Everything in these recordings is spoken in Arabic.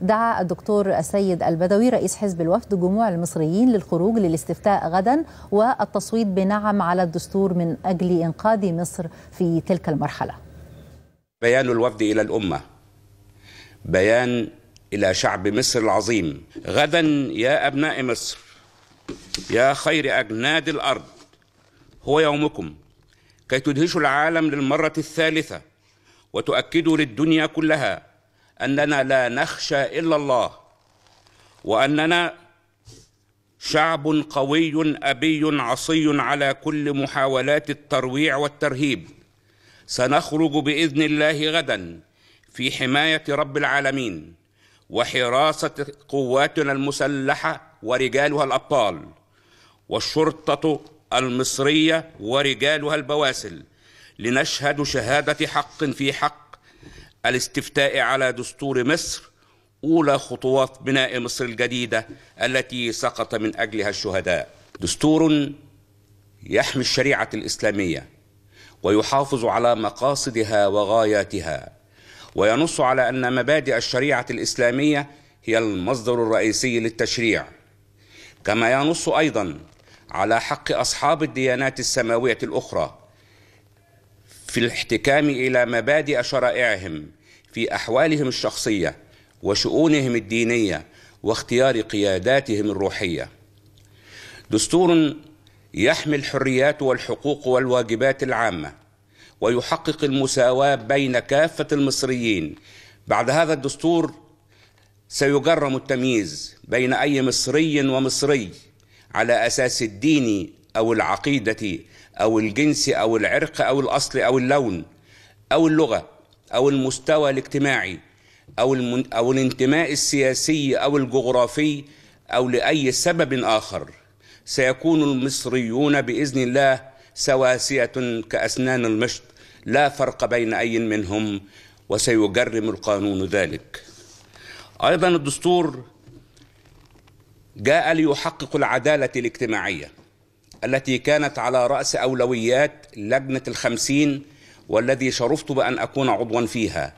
دعا الدكتور السيد البدوي رئيس حزب الوفد جموع المصريين للخروج للاستفتاء غدا والتصويت بنعم على الدستور من أجل إنقاذ مصر في تلك المرحلة بيان الوفد إلى الأمة بيان إلى شعب مصر العظيم غدا يا أبناء مصر يا خير أجناد الأرض هو يومكم كي تدهشوا العالم للمرة الثالثة وتؤكدوا للدنيا كلها اننا لا نخشى الا الله واننا شعب قوي ابي عصي على كل محاولات الترويع والترهيب سنخرج باذن الله غدا في حمايه رب العالمين وحراسه قواتنا المسلحه ورجالها الابطال والشرطه المصريه ورجالها البواسل لنشهد شهاده حق في حق الاستفتاء على دستور مصر أولى خطوات بناء مصر الجديدة التي سقط من أجلها الشهداء دستور يحمي الشريعة الإسلامية ويحافظ على مقاصدها وغاياتها وينص على أن مبادئ الشريعة الإسلامية هي المصدر الرئيسي للتشريع كما ينص أيضا على حق أصحاب الديانات السماوية الأخرى في الاحتكام الى مبادئ شرائعهم في احوالهم الشخصيه وشؤونهم الدينيه واختيار قياداتهم الروحيه دستور يحمي الحريات والحقوق والواجبات العامه ويحقق المساواه بين كافه المصريين بعد هذا الدستور سيجرم التمييز بين اي مصري ومصري على اساس الديني أو العقيدة أو الجنس أو العرق أو الأصل أو اللون أو اللغة أو المستوى الاجتماعي أو, المن أو الانتماء السياسي أو الجغرافي أو لأي سبب آخر سيكون المصريون بإذن الله سواسية كأسنان المشط لا فرق بين أي منهم وسيجرم القانون ذلك أيضا الدستور جاء ليحقق العدالة الاجتماعية التي كانت على رأس أولويات لجنة الخمسين والذي شرفت بأن أكون عضوا فيها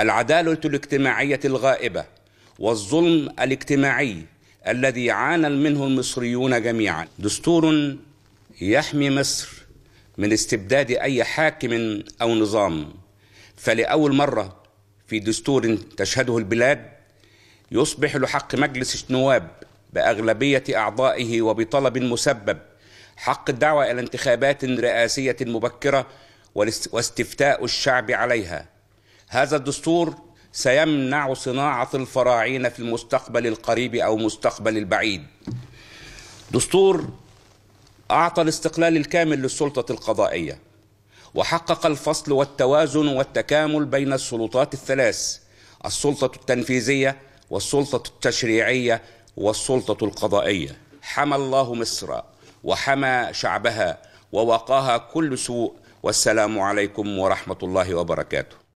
العدالة الاجتماعية الغائبة والظلم الاجتماعي الذي عانى منه المصريون جميعا دستور يحمي مصر من استبداد أي حاكم أو نظام فلأول مرة في دستور تشهده البلاد يصبح لحق مجلس النواب بأغلبية أعضائه وبطلب مسبب حق الدعوة إلى انتخابات رئاسية مبكرة واستفتاء الشعب عليها هذا الدستور سيمنع صناعة الفراعين في المستقبل القريب أو مستقبل البعيد دستور أعطى الاستقلال الكامل للسلطة القضائية وحقق الفصل والتوازن والتكامل بين السلطات الثلاث السلطة التنفيذية والسلطة التشريعية والسلطة القضائية حمى الله مصر وحمى شعبها ووقاها كل سوء والسلام عليكم ورحمه الله وبركاته